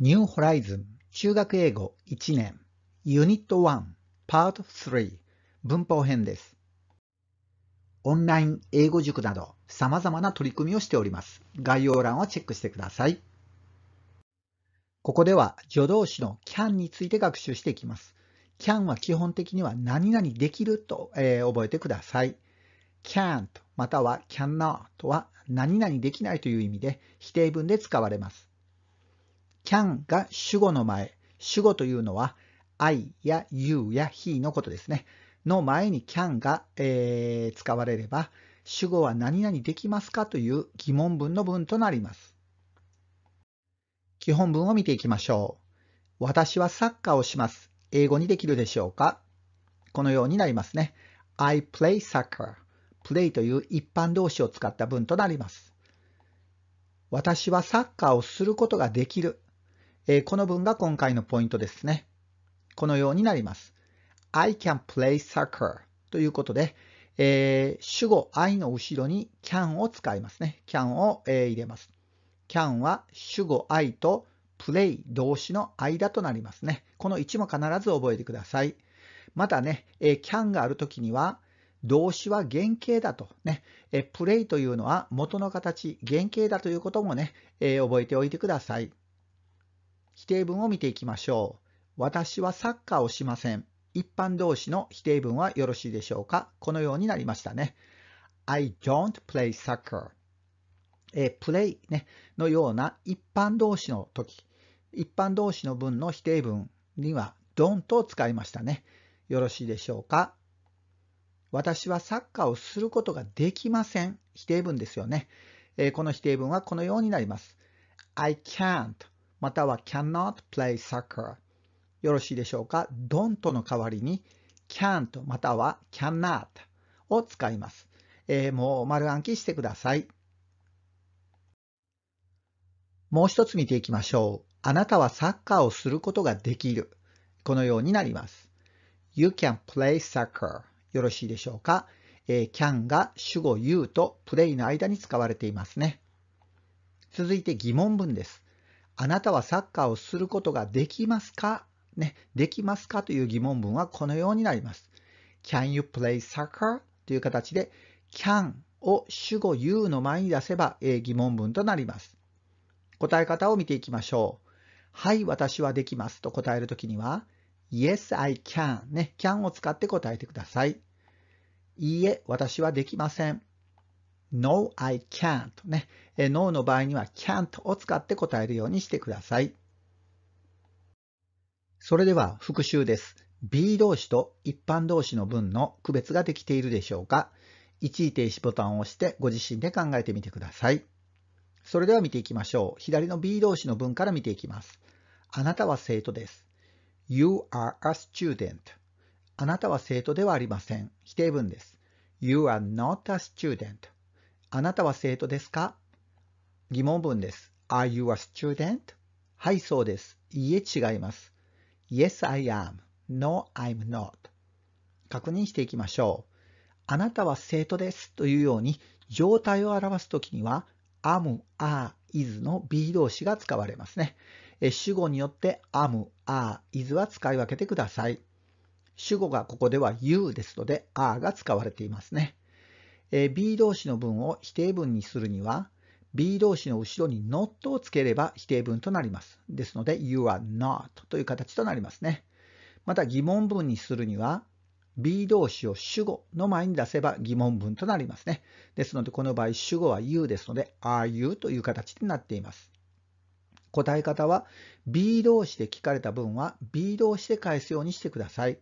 ニューホライズン中学英語1年ユニット1パート3文法編です。オンライン英語塾など様々な取り組みをしております。概要欄をチェックしてください。ここでは助動詞の can について学習していきます。can は基本的には何々できると、えー、覚えてください。can't または cannot は何々できないという意味で否定文で使われます。can が主語の前、主語というのは I や you や he のことですね。の前に can が、えー、使われれば、主語は何々できますかという疑問文の文となります。基本文を見ていきましょう。私はサッカーをします。英語にできるでしょうかこのようになりますね。I play soccer. play という一般動詞を使った文となります。私はサッカーをすることができるえー、この文が今回のポイントですね。このようになります。I can play soccer ということで、えー、主語 I の後ろに can を使いますね。can を、えー、入れます。can は主語 I と play 動詞の間となりますね。この1も必ず覚えてください。またね、えー、can があるときには、動詞は原型だとね、えプレイというのは元の形、原型だということもね、えー、覚えておいてください。否定文を見ていきましょう。私はサッカーをしません。一般動詞の否定文はよろしいでしょうかこのようになりましたね。I don't play soccer. え play ね、のような一般動詞の時、一般動詞の文の否定文には don't を使いましたね。よろしいでしょうか私はサッカーをすることができません。否定文ですよね。えこの否定文はこのようになります。I can't または cannot play soccer よろしいでしょうか don't の代わりに can't または cannot を使います、えー、もう丸暗記してくださいもう一つ見ていきましょうあなたはサッカーをすることができるこのようになります You can play soccer よろしいでしょうか、えー、can が主語 you と play の間に使われていますね続いて疑問文ですあなたはサッカーをすることができますかね、できますかという疑問文はこのようになります。Can you play soccer? という形で can を主語 you の前に出せば、え疑問文となります。答え方を見ていきましょう。はい、私はできますと答えるときには Yes, I can ね、can を使って答えてください。いいえ、私はできません。No, I can't ね。No の場合には can't を使って答えるようにしてください。それでは復習です。B 動詞と一般動詞の文の区別ができているでしょうか一時停止ボタンを押してご自身で考えてみてください。それでは見ていきましょう。左の B 動詞の文から見ていきます。あなたは生徒です。You are a student. あなたは生徒ではありません。否定文です。You are not a student. あなたは生徒ですか疑問文です。Are you a student? はい、そうです。いいえ、違います。Yes, I am. No, I'm not. 確認していきましょう。あなたは生徒ですというように状態を表すときには am, are, is の B 動詞が使われますね。主語によって am, are, is は使い分けてください。主語がここでは you ですので are が使われていますね。B 動詞の文を否定文にするには B 動詞の後ろに not をつければ否定文となります。ですので you are not という形となりますね。また疑問文にするには B 動詞を主語の前に出せば疑問文となりますね。ですのでこの場合主語は you ですので are you という形になっています。答え方は B 動詞で聞かれた文は B 動詞で返すようにしてください。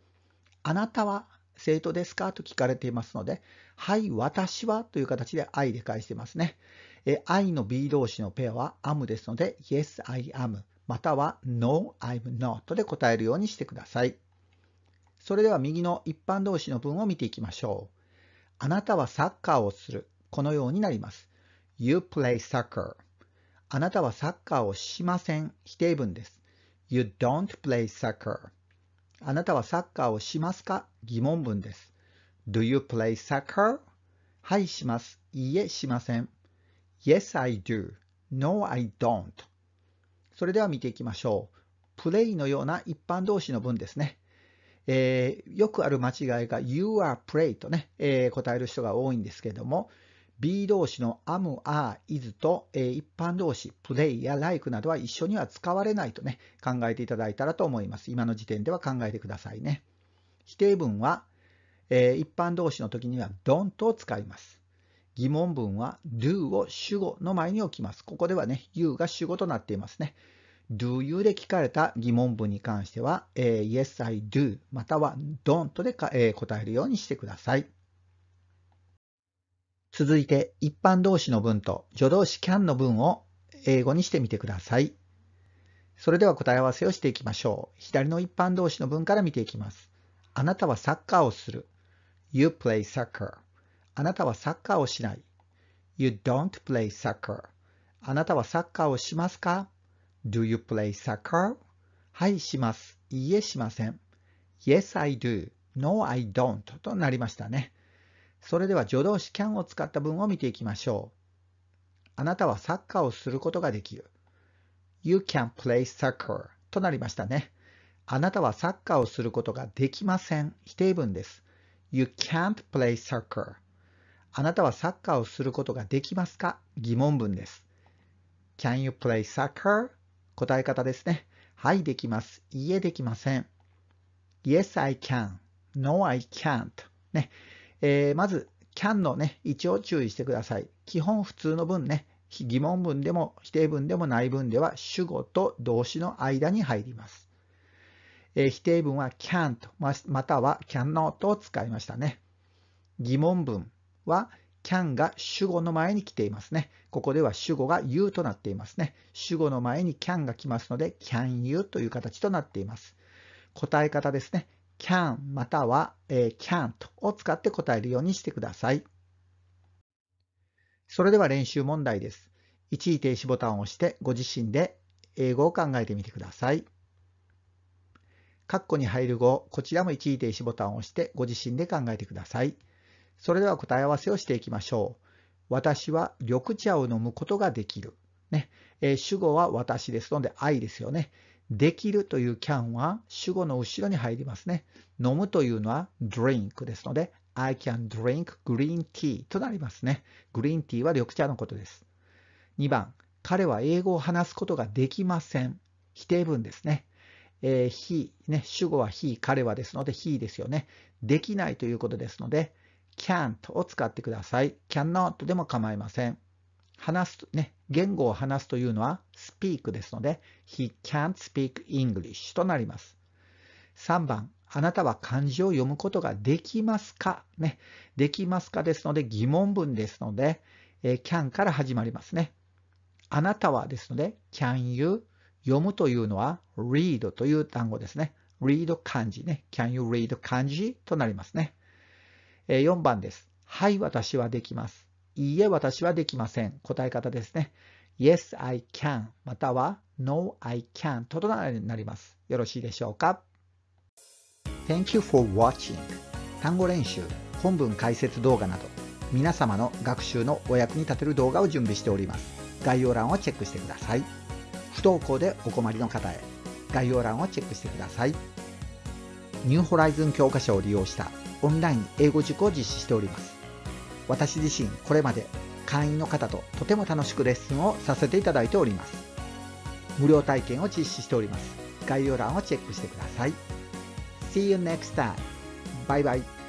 あなたは生徒ですかと聞かれていますので、はい、私はという形で I で返してますね。え I の B 動詞のペアは am ですので、Yes, I am または No, I'm not で答えるようにしてください。それでは右の一般動詞の文を見ていきましょう。あなたはサッカーをする。このようになります。You play soccer. あなたはサッカーをしません。否定文です。You don't play soccer. あなたはサッカーをしますか疑問文です。Do you play soccer? はい、します。いいえ、しません。Yes, I do. No, I don't. それでは見ていきましょう。プレイのような一般動詞の文ですね。えー、よくある間違いが You are play とね、えー、答える人が多いんですけども、B 動詞の am, are, is と、え一般動詞 play や like などは一緒には使われないとね、考えていただいたらと思います。今の時点では考えてくださいね。否定文は、え一般動詞の時には don't を使います。疑問文は do を主語の前に置きます。ここではね、you が主語となっていますね。do you で聞かれた疑問文に関しては、え yes I do または don't で、え答えるようにしてください。続いて一般動詞の文と助動詞 can の文を英語にしてみてください。それでは答え合わせをしていきましょう。左の一般動詞の文から見ていきます。あなたはサッカーをする。You play soccer. あなたはサッカーをしない。You don't play soccer. あなたはサッカーをしますか ?Do you play soccer? はい、します。いいえ、しません。Yes, I do. No, I don't. となりましたね。それでは助動詞 can を使った文を見ていきましょう。あなたはサッカーをすることができる。You can play soccer となりましたね。あなたはサッカーをすることができません。否定文です。You can't play soccer あなたはサッカーをすることができますか疑問文です。Can you play soccer? 答え方ですね。はい、できます。いいえ、できません。Yes, I can. No, I can't. ね。えー、まず、can のね、位置を注意してください。基本普通の文ね、疑問文でも否定文でもない文では主語と動詞の間に入ります。えー、否定文は c a n と、または cannot を使いましたね。疑問文は can が主語の前に来ていますね。ここでは主語が you となっていますね。主語の前に can が来ますので can you という形となっています。答え方ですね。can または、え can't を使って答えるようにしてください。それでは練習問題です。一時停止ボタンを押してご自身で英語を考えてみてください。括弧に入る語、こちらも一時停止ボタンを押してご自身で考えてください。それでは答え合わせをしていきましょう。私は緑茶を飲むことができる。ね、え主語は私ですので愛ですよね。できるという can は主語の後ろに入りますね。飲むというのは drink ですので、I can drink green tea となりますね。グリーンティーは緑茶のことです。2番、彼は英語を話すことができません。否定文ですね。えー、he、ね、主語は he、彼はですので he ですよね。できないということですので、can't を使ってください。cannot でも構いません。話す、ね、言語を話すというのは speak ですので、he can't speak English となります。3番、あなたは漢字を読むことができますかね。できますかですので、疑問文ですので、え can から始まりますね。あなたはですので、can you 読むというのは read という単語ですね。read 漢字ね。can you read 漢字となりますね。4番です。はい、私はできます。いいえ、私はできません。答え方ですね。Yes, I can または No, I can となります。よろしいでしょうか Thank you for watching 単語練習、本文解説動画など皆様の学習のお役に立てる動画を準備しております。概要欄をチェックしてください。不登校でお困りの方へ概要欄をチェックしてください。ニューホライズン教科書を利用したオンライン英語塾を実施しております。私自身これまで会員の方ととても楽しくレッスンをさせていただいております。無料体験を実施しております。概要欄をチェックしてください。See you next time. バイバイ